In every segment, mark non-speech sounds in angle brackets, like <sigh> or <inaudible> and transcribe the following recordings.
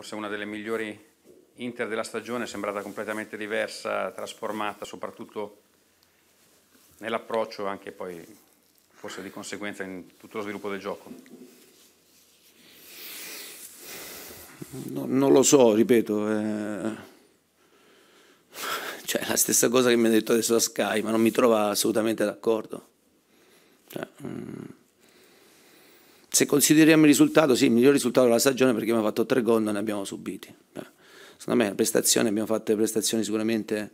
forse una delle migliori Inter della stagione, è sembrata completamente diversa, trasformata soprattutto nell'approccio anche poi forse di conseguenza in tutto lo sviluppo del gioco. No, non lo so, ripeto, eh... cioè la stessa cosa che mi ha detto adesso la Sky, ma non mi trova assolutamente d'accordo. Cioè, mm se consideriamo il risultato, sì, il miglior risultato della stagione perché abbiamo fatto tre gol, e ne abbiamo subiti. Beh, secondo me la prestazione, abbiamo fatto prestazioni sicuramente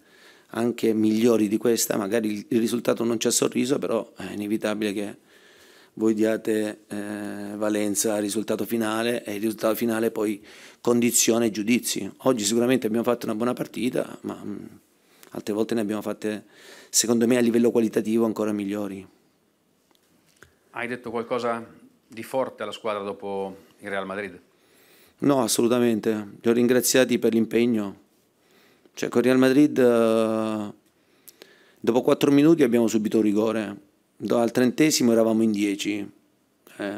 anche migliori di questa, magari il risultato non ci ha sorriso, però è inevitabile che voi diate eh, valenza al risultato finale e il risultato finale poi condiziona i giudizi. Oggi sicuramente abbiamo fatto una buona partita, ma mh, mm, altre volte ne abbiamo fatte, secondo me, a livello qualitativo ancora migliori. Hai detto qualcosa di forte alla squadra dopo il Real Madrid? No, assolutamente. Li ho ringraziati per l'impegno. Cioè, con il Real Madrid, eh, dopo 4 minuti abbiamo subito un rigore. Al trentesimo eravamo in 10. Eh,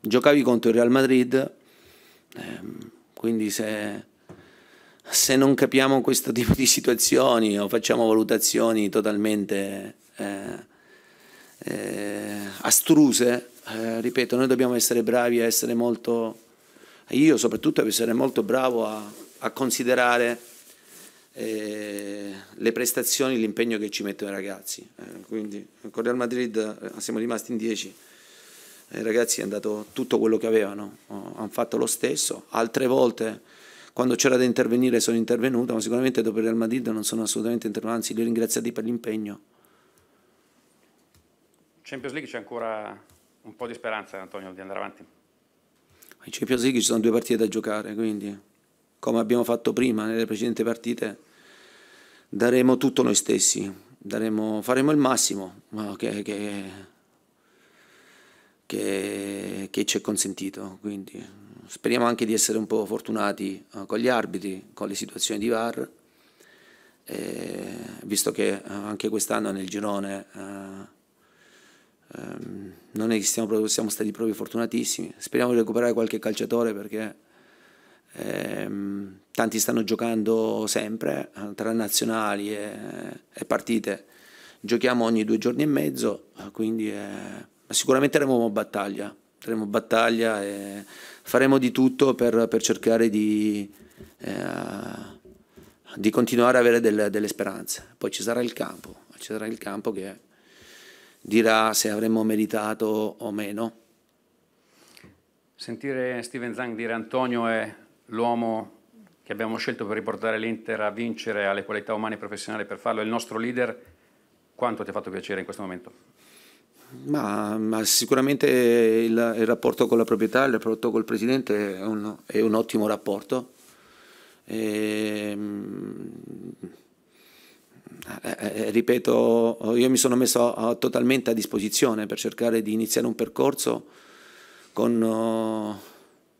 giocavi contro il Real Madrid, eh, quindi se, se, non capiamo questo <laughs> tipo di situazioni o facciamo valutazioni totalmente eh, eh astruse, eh, ripeto, noi dobbiamo essere bravi a essere molto, io soprattutto devo essere molto bravo a, a considerare eh, le prestazioni, l'impegno che ci mettono i ragazzi. Eh, quindi con Real Madrid eh, siamo rimasti in 10, eh, i ragazzi hanno dato tutto quello che avevano, oh, hanno fatto lo stesso, altre volte quando c'era da intervenire sono intervenuto, ma sicuramente dopo il Real Madrid non sono assolutamente intervenuto, anzi li ho ringraziati per l'impegno. Champions League c'è ancora un po' di speranza, Antonio, di andare avanti. In Champions League ci sono due partite da giocare, quindi come abbiamo fatto prima nelle precedenti partite, daremo tutto noi stessi, daremo, faremo il massimo che, che, che, che ci è consentito. Quindi speriamo anche di essere un po' fortunati eh, con gli arbitri, con le situazioni di VAR, eh, visto che eh, anche quest'anno nel girone... Eh, Ehm, non è che siamo, siamo, stati proprio fortunatissimi. Speriamo di recuperare qualche calciatore perché ehm, tanti stanno giocando sempre eh, tra nazionali e, e, partite. Giochiamo ogni due giorni e mezzo, quindi eh, sicuramente daremo battaglia. Faremo battaglia e faremo di tutto per, per cercare di... Eh, di continuare ad avere delle, delle, speranze. Poi ci sarà il campo, ci sarà il campo che dirà se avremmo meritato o meno. Sentire Steven Zang dire Antonio è l'uomo che abbiamo scelto per riportare l'Inter a vincere, alle qualità umane e professionali per farlo, è il nostro leader, quanto ti ha fatto piacere in questo momento? Ma, ma sicuramente il, il, rapporto con la proprietà, il rapporto col presidente è un, è un ottimo rapporto. E, ehm, eh, eh, ripeto, io mi sono messo totalmente a disposizione per cercare di iniziare un percorso con, eh,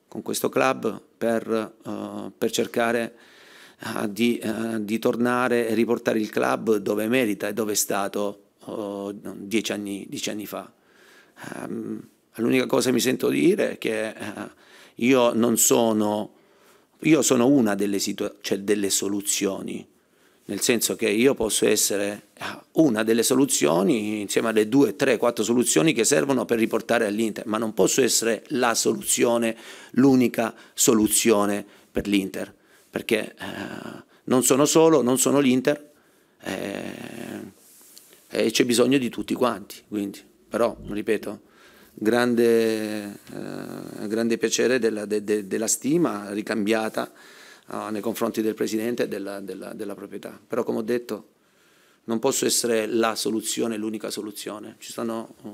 con questo club per, per cercare di, di, tornare e riportare il club dove merita e dove è stato dieci anni, dieci anni fa. Ehm, l'unica cosa che mi sento dire è che io non sono, io sono una delle, cioè delle soluzioni nel senso che io posso essere ah, una delle soluzioni insieme alle due, tre, quattro soluzioni che servono per riportare all'Inter, ma non posso essere la soluzione, l'unica soluzione per l'Inter, perché eh, non sono solo, non sono l'Inter eh, e c'è bisogno di tutti quanti, quindi. però ripeto, grande, eh, grande piacere della, de, de, della stima ricambiata. Eh, nei confronti del Presidente e della, della, della proprietà. Però come ho detto non posso essere la soluzione, l'unica soluzione. Stanno, eh,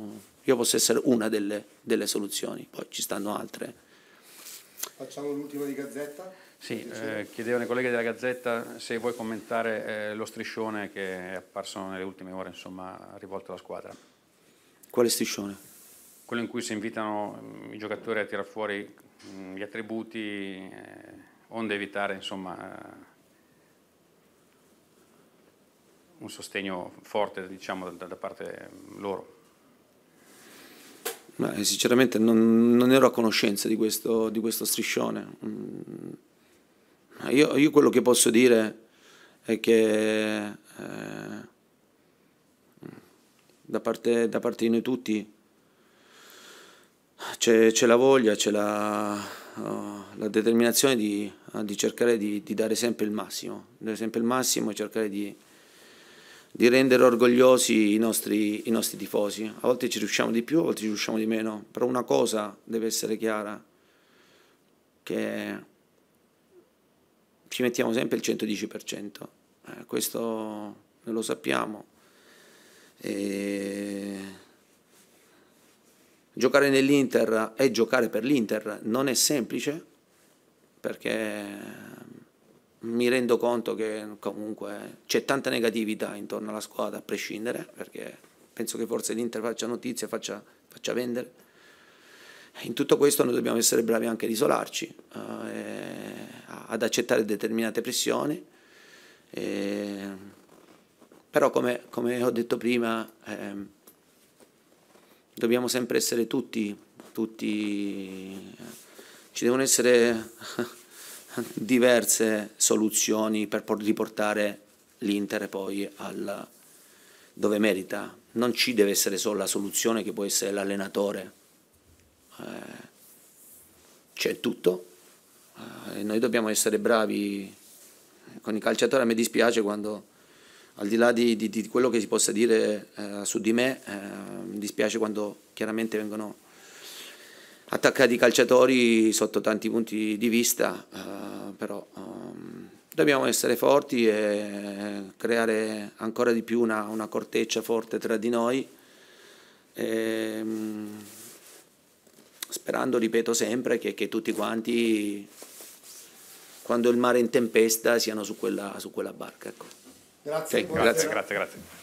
io posso essere una delle, delle, soluzioni, poi ci stanno altre. Facciamo l'ultima di Gazzetta. Sì, eh, chiedevano i colleghi della Gazzetta se vuoi commentare eh, lo striscione che è apparso nelle ultime ore, insomma, rivolto alla squadra. Quale striscione? Quello in cui si invitano mm, i giocatori a tirar fuori mh, mm, gli attributi eh, onde evitare insomma, eh, un sostegno forte diciamo, da, da parte loro. Beh, sinceramente non, non, ero a conoscenza di questo, di questo striscione. Mm. Io, io, quello che posso dire è che eh, da, parte, da, parte, di noi tutti c'è la voglia, c'è la eh, la determinazione di, uh, di cercare di, di, dare sempre il massimo, dare sempre il massimo e cercare di, di rendere orgogliosi i nostri, i nostri, tifosi. A volte ci riusciamo di più, a volte ci riusciamo di meno, però una cosa deve essere chiara, che ci mettiamo sempre il 110%, eh, questo lo sappiamo. E Giocare nell'Inter e giocare per l'Inter non è semplice perché mm, mi rendo conto che comunque c'è tanta negatività intorno alla squadra a prescindere perché penso che forse l'Inter faccia notizie, faccia, faccia vendere. In tutto questo noi dobbiamo essere bravi anche ad isolarci, eh, ad accettare determinate pressioni, eh, però come, come, ho detto prima... Eh, dobbiamo sempre essere tutti, tutti ci devono essere <laughs> diverse soluzioni per riportare l'Inter poi al dove merita. Non ci deve essere solo la soluzione che può essere l'allenatore, eh, c'è tutto eh, e noi dobbiamo essere bravi con i calciatori. A me dispiace quando al di là di, di, di, quello che si possa dire eh, su di me, eh, mi dispiace quando chiaramente vengono attaccati i calciatori sotto tanti punti di vista, eh, però um, dobbiamo essere forti e creare ancora di più una, una corteccia forte tra di noi, e, ehm, sperando, ripeto sempre, che, che, tutti quanti, quando il mare è in tempesta, siano su quella, su quella barca. Ecco. Grazie, sì, grazie, grazie, grazie.